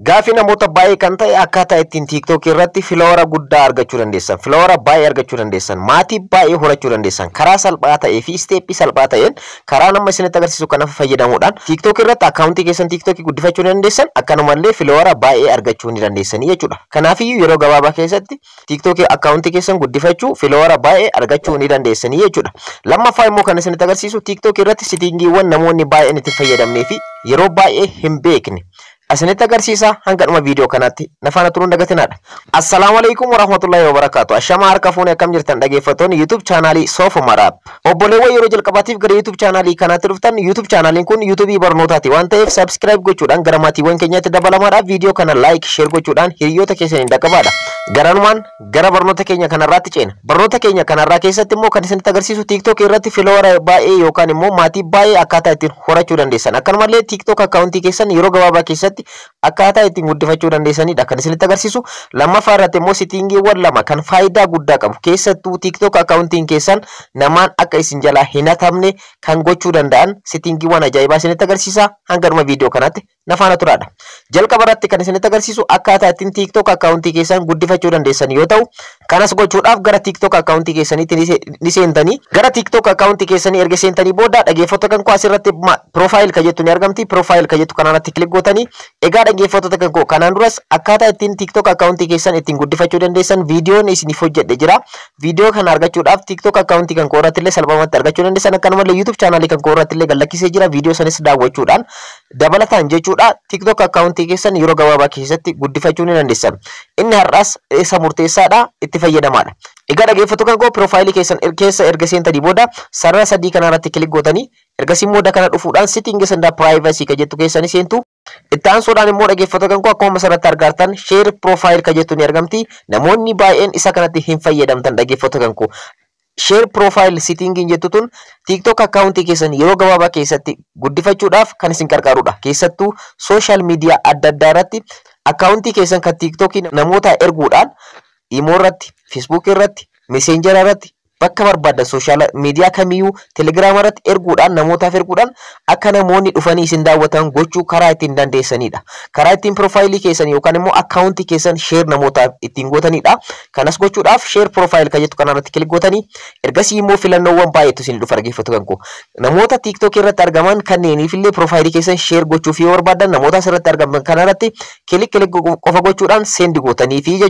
Gaaffii namoota baay'ee kan ta'e akkaataa ittiin tiiktookii irratti filoora guddaa argachuu dandeessan, filaawora baay'ee argachuu dandeessan, maatii baay'ee horachuu dandeessan, karaa salphaa ta'ee fi isteeppii salphaa ta'een karaa nama isinitti agarsiisu kanaaf fayyadamuudhaan tiiktookii irratti akkaawuntii keessan tiiktookii guddifachuu dandeessan akkanumallee filaawora baay'ee argachuu ni dandeessanii jechuudha. Kanaafiyyuu yeroo gabaabaa keessatti tiiktookii keessan guddifachuu baay'ee argachuu ni dandeessanii jechuudha. Lammaffaa immoo kan isinitti asinitti agarsiisa hanga dhuma viidiyoo kanaatti nafaana turuun dagatinaadha. Assalaamu Assalamualaikum warahmatullahi wabarakatuh. Ashama harka fuunee akkam foto ni YouTube chaanaalii Soofu Maraab. Obboleewwan oh, yeroo jalqabaatiif gara YouTube chaanaalii kanaatti dhuftan YouTube chaanaaliin kun YouTube barnootaati waan ta'eef subscribe gochuudhaan gara maatiiwwan keenyaatti dabalamaadhaaf video kana like share gochuudhaan hiriyoota keessaniin dhaqabaadha. Garanumaan gara barnoota keenya kanarraatti ceena. Barnoota keenya kanarraa keessatti immoo kan isinitti agarsiisu TikTok irratti filoora baay'ee yookaan immoo maatii baay'ee akkaataa ittiin horachuu dandeessan akkanumallee TikTok akkaawuntii keessan yeroo gabaabaa keessatti akkaataa ittiin guddifachuu dandeessanidha kan isinitti agarsiisu. Lammaffaa irratti immoo sitiingiiwwan lama kan faayidaa guddaa qabu keessattuu tiktok akkaawuntiin keessan namaan akka isin jalaa hin atamne kan gochuu danda'an sitiingiiwwan ajaa'ibaa isinitti agarsiisa. Hangaduma viidiyoo kanaatti. nafaana turaadha. Jalqabarratti kan isinitti agarsiisu akkaataa ittiin TikTok akkaawuntii keessan guddifachuu dandeessan yoo ta'u, kanas gochuudhaaf gara TikTok akkaawuntii keessaniitti ni seentanii gara TikTok akkaawuntii keessanii erga seentanii booda dhaggeeffattoota kan koo asirratti piroofaayil kan jettu ni argamti. Piroofaayil kan jettu kanarratti kilik gootanii egaa dhaggeeffattoota kan koo kanaan duras akkaataa ittiin TikTok akkaawuntii keessan ittiin guddifachuu dandeessan viidiyoon isiniif hojjedhe jira. Viidiyoo kana argachuudhaaf TikTok akkaawuntii kan koo irrattillee salphumatti argachuu dandeessan akkanumallee YouTube chaanaalii kan koo irrattillee gallakkisee jira. Viidiyoo sanis daawwachuudhaan dabalataan jechuudha. jechuudha tiktok akkaawuntii keessan yeroo gabaabaa keessatti guddifachuu ni dandeessan. Inni har'as isa murteessaadha itti fayyadamaadha. Egaa dhaggeeffatu kan koo piroofaayilii keessan er-, keessa erga seentanii booda sarara sadii kana irratti kilik gootanii ergasii mooda kana dhufuudhaan sitiin keessan daa piraayivasii kan jettu keessani seentu itti aansuudhaan immoo dhaggeeffatu kan koo akkuma sarratti argaartan sheer piroofaayil kan jettu ni argamti namoonni baay'een isa kanatti hin fayyadamtan dhaggeeffatu kan sheer profile sitiin hin tun tiktok akkaawuntii keessan yeroo gabaabaa keessatti guddifachuudhaaf kan isin qarqarudha keessattuu sooshaal miidiyaa adda addaa irratti akkaawuntii keessan kan tiktok namoota erguudhaan imoo irratti feesbuukii irratti meseenjara irratti bakka barbaaddan sooshaal miidiyaa kamiyyuu telegiraama irratti erguudhaan namootaaf erguudhaan akka namoonni dhufanii isin daawwatan gochuu karaa ittiin dandeessanidha. Karaa ittiin piroofaayilii keessan yookaan immoo akkaawuntii keessan sheer namootaaf ittiin gootanidha. Kanas gochuudhaaf sheer piroofaayil kan jettu kanarratti kilik gootanii ergasii immoo filannoowwan baay'eetu isin dhufa argeeffatu kan Namoota tiiktookii irratti argaman kanneeniif illee piroofaayilii keessan sheer gochuuf yoo barbaadan namoota asirratti argaman kanarratti kilik kilik qofa gochuudhaan seendi gootanii fi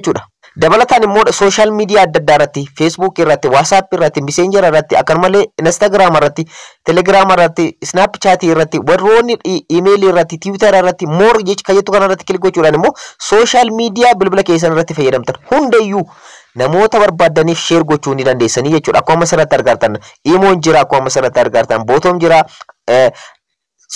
dabalataan immoo sooshaal miidiyaa adda addaa irratti irratti irratti miseenjara irratti akkasumallee instagiraam irratti telegiraam irratti snaapchaatii irratti warroonni sooshaal miidiyaa bilbila hundayyuu namoota sheer gochuu ni dandeessanii jechuudha akkuma asirratti argaartan imoon jira akkuma asirratti argaartan bootoon jira eh,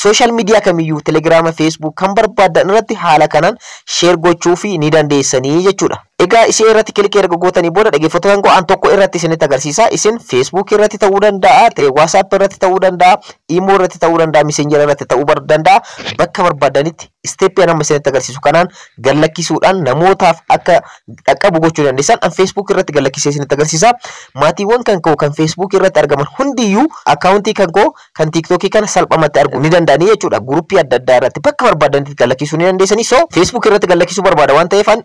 sooshaal miidiyaa kamiyyuu telegiraama kan barbaadan irratti haala kanaan sheer gochuu ni dandeessanii jechuudha. Egaa ishee irratti kilikii erga gootanii booda dhaggeeffattoonni go'aan tokko irratti isinitti agarsiisa. Isin feesbuukii irratti ta'uu danda'a, waasaap irratti ta'uu danda'a, iimoo irratti ta'uu danda'a, miseenjara irratti ta'uu danda'a. Bakka barbaadanitti isteeppii nama isinitti agarsiisu. Kanaan namootaaf akka gochuu dandeessan feesbuukii irratti isinitti Maatiiwwan kan koo kan feesbuukii irratti argaman akkaawuntii kan koo kan tiiktookii kana ni danda'anii jechuudha. Guruppii adda addaa irratti bakka barbaadanitti ni barbaada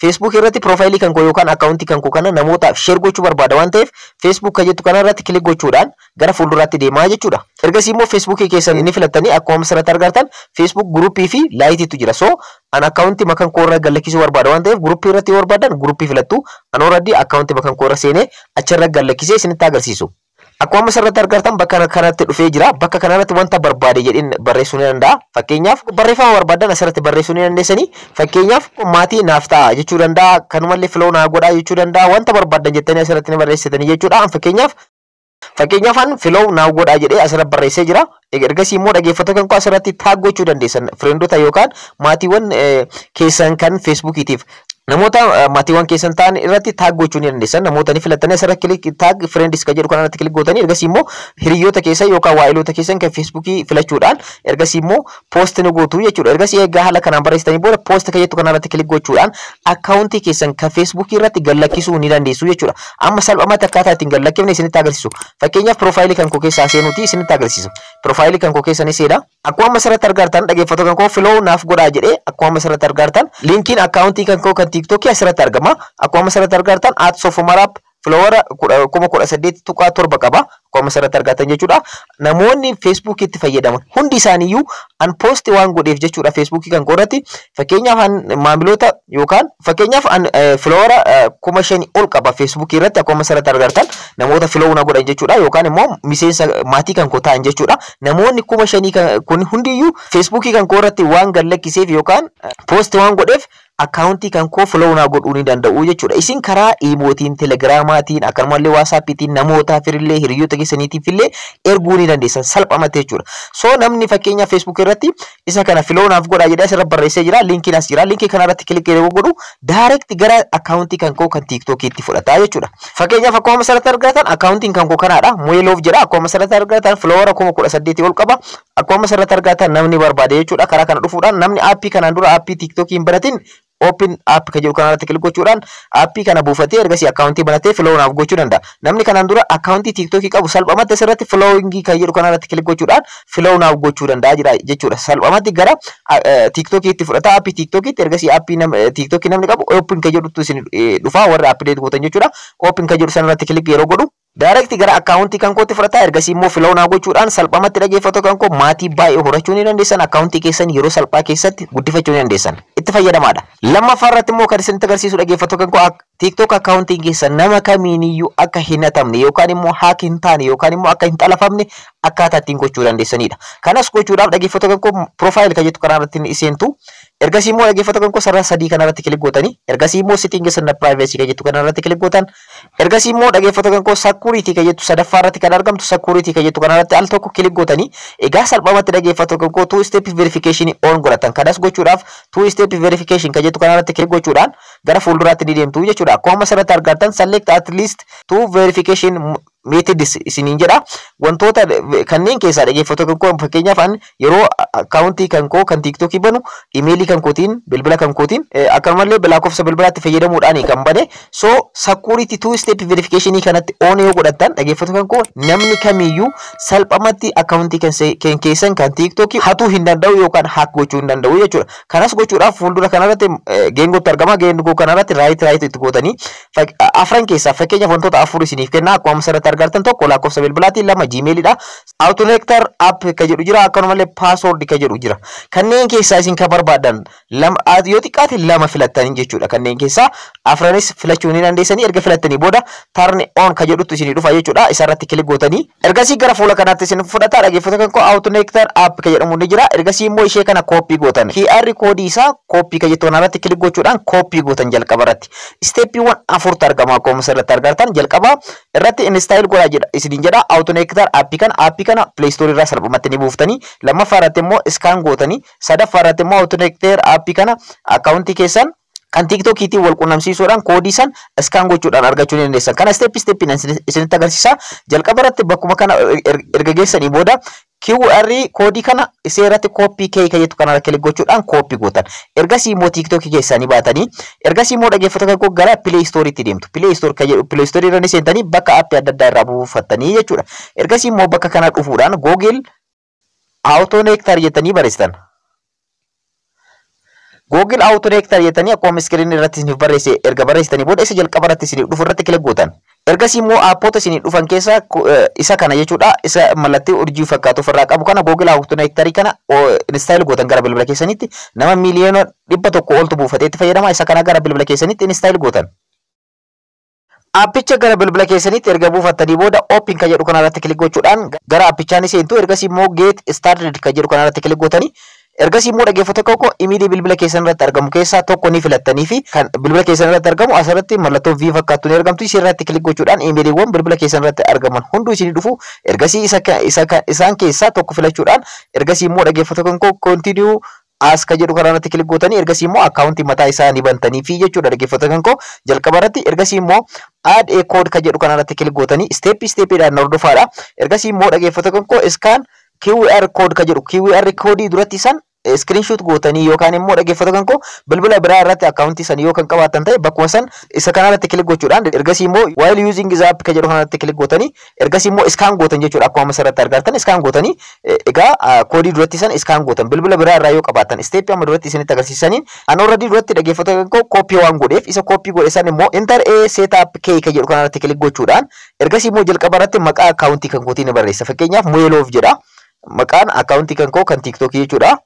Facebook irratti profilii kan koo yookaan akkaawuntii kan koo kana namootaaf sheer gochuu barbaada waan ta'eef Facebook kan kana irratti kilik gochuudhaan gara fuulduraatti deemaa jechuudha. Ergasii immoo Facebook keessan inni filattanii akkuma sanatti argartan Facebook guruppii fi laayitiitu jira. So an akkaawuntii makan koo irraa galakisuu barbaada waan ta'eef guruppii irratti yoo barbaadan guruppii filattu an orradii akkaawuntii makan koo irra seenee achirra galakisee isinitti agarsiisu. Akkuma asirratti argartan bakka kanatti dhufee jira. Bakka kanarratti wanta barbaade jedhin barreessuu ni danda'a. Fakkeenyaaf barreeffama barbaadan asirratti barreessuu ni dandeessanii. Fakkeenyaaf maatii naaf ta'a jechuu danda'a. Kanumallee filoo naa jechuu danda'a. Wanta barbaadan jettanii asirratti ni barreessitanii jechuudha. Fakkeenyaaf fakkeenyaaf filoo naa jedhee asirratti barreessee jira. Ergasii immoo dhaggeeffatoo kan asirratti dandeessan. yookaan maatiiwwan eh, keessan kan Feesbuukiitiif Namoota maatiiwwan keessan ta'an irratti taag gochuu ni dandeessan. Namoota ni filattanii asirra kilik taag friends kan jedhu kanarratti kilik gootanii ergasii immoo hiriyoota keessa yookaan waa'iloota keessan kan feesbuukii filachuudhaan ergasii immoo poost ni gootu jechuudha. Ergasii eegaa haala kanaan barreessitanii booda poost kan jettu kanarratti kilik gochuudhaan akkaawuntii keessan kan feesbuukii irratti gallakkisuu ni dandeessu jechuudha. Amma salphamatti akkaataa ittiin gallakkifne isinitti agarsiisu. Fakkeenyaaf piroofaayilii kan koo keessaa seenuuti isinitti agarsiisu Piroofaayilii kan koo keessan seedha. Akkuma amma asirratti argaartan dhaggeeffatoo kan koo filoo naaf godhaa jedhee akkuma amma asirratti argaartan liinkiin akkaawuntii kan koo kan tiiktookii asirratti argama. Akkuma asirratti argatan aat soofumaraap filaawara kuma kudha tuqaa torba Akkuma asirratti argatan Namoonni feesbuukiitti fayyadaman hundi isaaniiyyuu an poostii waan godheef jechuudha feesbuukii kan qorratti eh, eh, fakkeenyaaf maamiloota yookaan fakkeenyaaf an kuma shanii ol qaba feesbuukii irratti akkuma asirratti argatan namoota filawuu godhan jechuudha yookaan immoo miseensa maatii kan ta'an jechuudha. Namoonni kuma shanii kun hundiyyuu feesbuukii kan koo waan waan gallakkiseef eh, yookaan poostii waan akkaawuntii kan koo foloo naa godhuu ni danda'u jechuudha. Isin karaa iimootiin, telegiraamaatiin, akkanumallee waasaappiitiin namootaaf illee hiriyoota keessaniitiif illee erguu ni dandeessan salphamatti jechuudha. So namni fakkeenya feesbuuk irratti isa kana filoo naaf godhaa jedhee asirra barreessee jira. Linkiin as jira. Linkii kana irratti kilikii yeroo godhu daayirekti gara akkaawuntii kan koo kan tiiktookiitti fudhata jechuudha. Fakkeenyaaf akkuma asirratti argatan akkaawuntiin kan koo kanaadha. Moyeeloof jedha. Akkuma asirratti argatan filoowara kuma kudha saddeetii ol qaba. Akkuma asirratti argatan namni barbaade jechuudha. Karaa kana dhufuudhaan namni aappii kanaan dura aappii tiiktookii hin baratin open app ka jedhu kanarratti kilik gochuudhaan aappii kana buufatee ergasii akkaawuntii banatee filoonaaf gochuu danda'a. Namni kanaan dura akkaawuntii tiiktookii qabu salphamatti asirratti filoowingii kan jedhu kanarratti kilik gochuudhaan filoonaaf gochuu danda'a jira jechuudha. Salphamatti gara tiiktookiitti fudhata aappii tiiktookiitti ergasii aappii tiiktookii namni qabu open ka jedhutu isin dhufa warra appideet gootan jechuudha. Open ka jedhu sanarratti kilik yeroo godhu Daayirekti gara akkaawuntii kan kootti fudhataa ergasii immoo filoonaa gochuudhaan salphamatti dhageeffatu kan koo maatii baay'ee horachuu ni dandeessan akkaawuntii keessan yeroo salphaa keessatti guddifachuu ni dandeessan itti fayyadamaadha. Lammaffaa irratti immoo kan isinitti agarsiisu dhageeffatu kan koo TikTok akkaawuntiin keessa nama kamiiniyyuu akka hin hatamne yookaan immoo haak hin taane yookaan immoo akka hin xalafamne akkaataa ittiin gochuu dandeessanidha. Kanas gochuudhaaf dhageeffatu kan koo piroofaayil kan jettu karaa irratti iseentu Ergasii immoo dhaggeeffattoonni kun sarara sadii kanarratti kilik gootanii ergasii immoo sitiin keessan piraayivesii kan kanarratti kilik ergasii immoo kan sadaffaarratti kan argamtu sakkuuriitii kanarratti al tokko kilik egaa salphumatti dhaggeeffattoonni kun tuu isteep verifikeeshinii oon godhatan kanas gochuudhaaf tuu isteep verifikeeshin kanarratti kilik gara fuulduraatti ni deemtu jechuudha akkuma asirratti argatan select at tuu meetid isiniin jedha. Wantoota kanneen keessaa dhageeffatu kan koo fakkeenyaaf an yeroo akkaawuntii kan koo kan tiiktookii banu imeelii kan kootiin bilbila kan kootiin akkanumallee lakkoofsa bilbilaatti fayyadamuudhaan kan bane soo sakuuriti tuu isteep verifikeeshinii kanatti oona yoo godhattan dhageeffatu kan koo namni kamiyyuu salphamatti akkaawuntii kan keessan kan tiiktookii hatuu hin danda'u yookaan hak gochuu hin danda'u jechuudha. Kanas gochuudhaaf fuuldura kanarratti geengootti argama geengoo kanarratti raayit raayit itti gootanii afran keessaa fakkeenyaaf wantoota afur isiniif kennaa akkuma asirratti argartan tokko lakkoofsa bilbilaatiin lama jiimeelidha. Autoneektar app ka jedhu jira akkanumallee paaswoordi ka jedhu jira. Kanneen keessaa isin ka barbaadan lama yoo xiqqaate lama filattanii jechuudha. Kanneen keessaa afranis filachuu ni dandeessanii erga filattanii booda tarni on ka jedhutu isin dhufa jechuudha. Isarratti kilik gootanii ergasii gara fuula kanaatti isin fudhataa Dhageeffata kan koo Autoneektar app ka jedhamu ni jira. Ergasii immoo ishee kana kooppii gootan. QR koodii isaa kooppii ka jettu kanarratti kilik gochuudhaan kooppii gootan jalqabarratti. irratti. Isteeppiiwwan afurtu argama akkuma asirratti argartan jalqaba irratti insta Israa'el golaa jedha eh, isiniin jedha awwaaltonni heektaar aappii kana aappii kana lah. pileestoorii irraa salphumatti ni buuftanii lammaffaa irratti immoo iskaan gootanii sadaffaa irratti immoo awwaaltonni heektaar aappii kana lah. akkaawuntii keessan kan tiiktookiitiin wal quunnamsiisuudhaan koodii isaan iskaan gochuudhaan argachuu ni dandeessan kana isteeppi isteeppiin isinitti agarsiisa jalqabarratti bakkuma kana erga geessanii booda QR koodii kana isee irratti kooppii keeyika jettu kana kilik gochuudhaan kooppii gootan. Ergasii immoo tiiktookii keessanii baatanii ergasii immoo dhaggeeffata kan gara pilee istooriitti deemtu. Pilee istoor istoorii irra seentanii bakka aappii adda addaa irraa buufattanii jechuudha. Ergasii immoo bakka kana dhufuudhaan Google Autonectar jettanii barreessitan. Googil Autodirector jettanii akkuma iskiriin irratti isiniif barreesse erga barreessitanii booda isa jalqaba irratti isiniif dhufu irratti kila Erga Ergasii immoo aappoota isiniif dhufan keessaa eh, isa kana jechuudha. Isa mallattee urjii fakkaatu ofirraa qabu kana kana gara bilbila keessanitti nama miiliyoona dhibba tokko buufatee itti fayyadama. Isa kana gara bilbila keessanitti Aappicha gara bilbila keessanitti erga buufattanii booda oopin kan jedhu kanarratti kilik gochuudhaan immoo geet Ergasii immoo dhaggeeffatoo koo imidii bilbila keessan irratti argamu keessaa tokko ni filattanii fi kan bilbila argamu asirratti mallattoo V fakkaattu argamtu. Isin irratti kilik gochuudhaan bilbila keessan irratti argaman hundu isin dhufu. Ergasii isaan keessaa tokko filachuudhaan ergasii immoo dhaggeeffatoo koo jedhu ergasii immoo mataa isaanii bantanii fi jechuudha koo jalqaba ergasii immoo add a jedhu kana irratti kilik gootanii isteeppi isteeppiidhaan Ergasii immoo koo iskaan iskriinshot gootanii yookaan immoo dhaggeeffatan bilbila biraa irratti akkaawuntii san yoo kan qabaatan ta'e bakkuma san isa kanarratti kilik gochuudhaan ergasii immoo while using is app jedhu kanarratti kilik gootanii ergasii immoo iskaan gootan jechuudha akkuma masarratti argaatan iskaan gootanii egaa koodii duratti san iskaan gootan bilbila biraa irraa yoo qabaatan isteeppii amma duratti isinitti agarsiisaniin an orradii duratti dhaggeeffatan koo kooppii waan godheef isa kooppii godhe san immoo inter a set up keeka jedhu kanarratti kilik gochuudhaan ergasii immoo jalqaba irratti maqaa akkaawuntii kan kootii ni barreessa fakkeenyaaf meeloof jedha maqaan akkaawuntii kan koo kan tiiktookii jechuudha.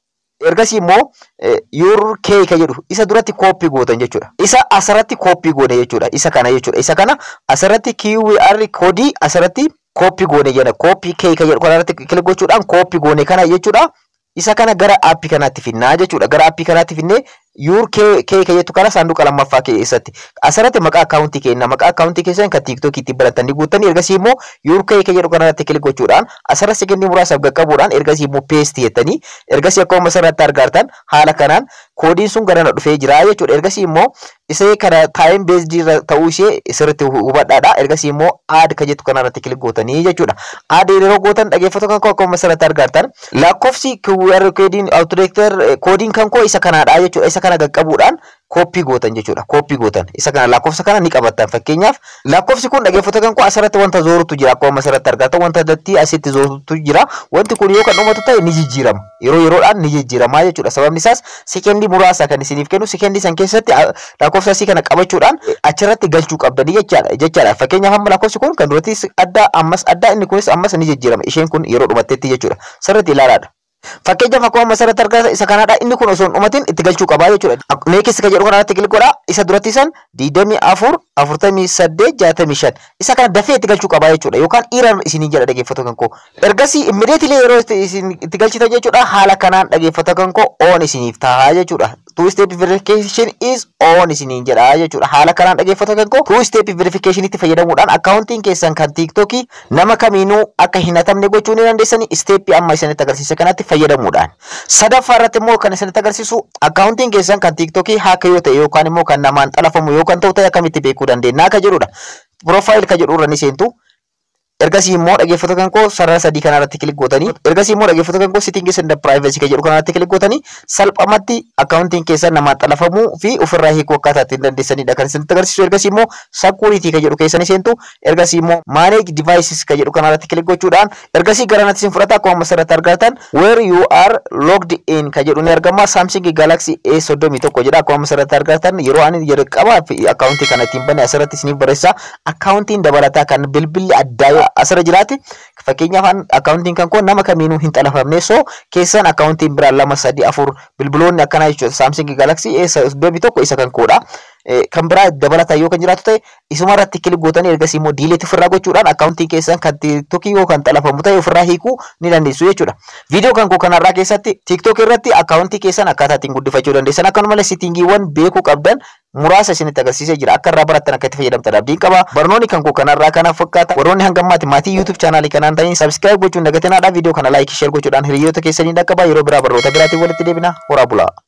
ergasii immoo e, yuur keeka jedhu isa duratti kooppii gootan jechuudha. Isa asirratti kooppii goone jechuudha. Isa kana jechuudha. Isa kana asirratti QR koodii asirratti kooppii goone jedha. Kooppii keeka jedhu kanarratti kilik gochuudhaan kooppii goone kana jechuudha. Isa kana gara aappii kanaatti finnaa jechuudha. Gara aappii kanaatti finnee yuur kee jedhu kana saanduqa lammaffaa keessatti. Asirratti maqaa akkaawuntii kenna. Maqaa akkaawuntii keessan kan tiiktookittiin ittiin ni guuttanii ergasii immoo yuur kee jedhu kana irratti kilik gochuudhaan asirra sekendii muraasaaf qabuudhaan ergasii immoo peestii jettanii ergasii akkuma asirratti argaartan haala kanaan koodiin sun garana dhufee jira jechuudha. Ergasii immoo isa kana taayim beezdi ta'u ishee ishee sirriitti hubadhaadha. Ergasii immoo aad ka jettu kanarratti kilik gootanii jechuudha. Aad yeroo gootan dhaggeeffatu kan koo akkuma sanatti argartan lakkoofsi koodiin koodiin kan isa kanaadha jechuudha. Isa kana qaqqabuudhaan koppii gootan jechuudha. Koppii gootan. Isa kana lakkoofsa kana ni qabattan. Fakkeenyaaf lakkoofsi kun dhaggeeffata kan kun asirratti wanta zoorutu jira. Akkuma asirratti argaa ta'u wanta datti asitti zoorutu jira. Wanti kun yoo kan dhumatu ta'e ni jijjiirama. Yeroo yeroodhaan ni jijjiirama jechuudha. Sababni isaas sekendii muraasa kan isiniif kennu sekendii san keessatti lakkoofsa asii kana qabachuudhaan achirratti galchuu qabdanii jechaadha. Fakkeenyaaf amma lakkoofsi kun kan duratti adda ammas adda inni kunis ammas ni jijjiirama. Isheen kun yeroo dhumatteetti jechuudha. Sirriitti ilaalaadha. Fakkeenyaaf akkuma asirratti argaa isa kanaadha. Inni kun osoo hin dhumatiin itti galchuu qabaa jechuudha. Neekis kan jedhu kanarratti kiliik godha. Isa duratti san digdamii afur afurtamii saddeet jaatamii shan isa kana dafee itti galchuu qabaa jechuudha yookaan dhiiraan isinii jedha dhageeffatu kan koo. Ergasii immideetilee yeroo itti galchita jechuudha haala kanaan dhageeffatu kan koo oon isiniif tahaa jechuudha. Two step verification is on isiniin jedha jechuudha. Haala kanaan dhageeffatu kan koo two step verification itti fayyadamuudhaan akkaawuntiin keessan kan tiiktookii nama kamiinuu akka hin hatamne gochuu ni dandeessanii Steppii amma isinitti agarsiisa kanatti fayyadamuudhaan sadaffaa irratti immoo kan isinitti agarsiisu accounting keessan kan tiiktookii haaka yoo ta'e yookaan immoo kan namaan xalafamu yookaan ta'u ta'e akkamitti beekuu dandeenya akka jedhuudha piroofaayil ka jedhu irra ni seentu ergasi mod kan ko sarara sadi kan arati click gotani ergasi mod kan ko setting ke senda privacy ke arah tikelik arati click gotani salpamati accounting ke sana mata lafamu fi ufrahi ko kata tindan ni. dakan sentegar si ergasi mo security ke jeru kaisani sentu ergasi mo manage devices ke jeru kan arati click gochudan ergasi garanati sinfurata ko masara targatan where you are logged in ke jeru ne ergama samsung galaxy a sodomi to ko jeda ko masara targatan yero ani jeru qaba fi accounting kanati banne ni beresa. accounting dabalata kan bilbil adaya. Ah. asirra jiraate fakkeenyaaf akkaawuntiin kan kun nama kamiinuu hin xalafamne soo keessaan akkaawuntiin biraa lama sadii afur bilbiloonni akkanaa jechuudha saamsung galaxii eessa iddoo tokko isa kan koodha. Eh, kan biraa dabalataa yoo kan jiraatu ta'e isumarratti kilik gootanii ergasii immoo diileet ofirraa gochuudhaan akkaawuntii keessan kan tiiktookii yoo kan xalafamu ta'e ofirraa hiikuu ni dandeessu jechuudha. Viidiyoo kan kanarraa keessatti tiiktookii akkaawuntii keessan akkaataa guddifachuu dandeessan akkanumales sittingiiwwan beekuu qabdan muraasa isinitti agarsiisee jira. Akka irraa barattan akka itti fayyadamtan abdiin qaba. Barnoonni kan koo kanarraa kanaaf fakkaata. Warroonni hanga ammaatti maatii YouTube chaanaalii kanaan ta'in sabiskiraayib gochuun dagatinaadha. Viidiyoo kana biraa barnoota biraatiin walitti deebina. Horaa bulaa.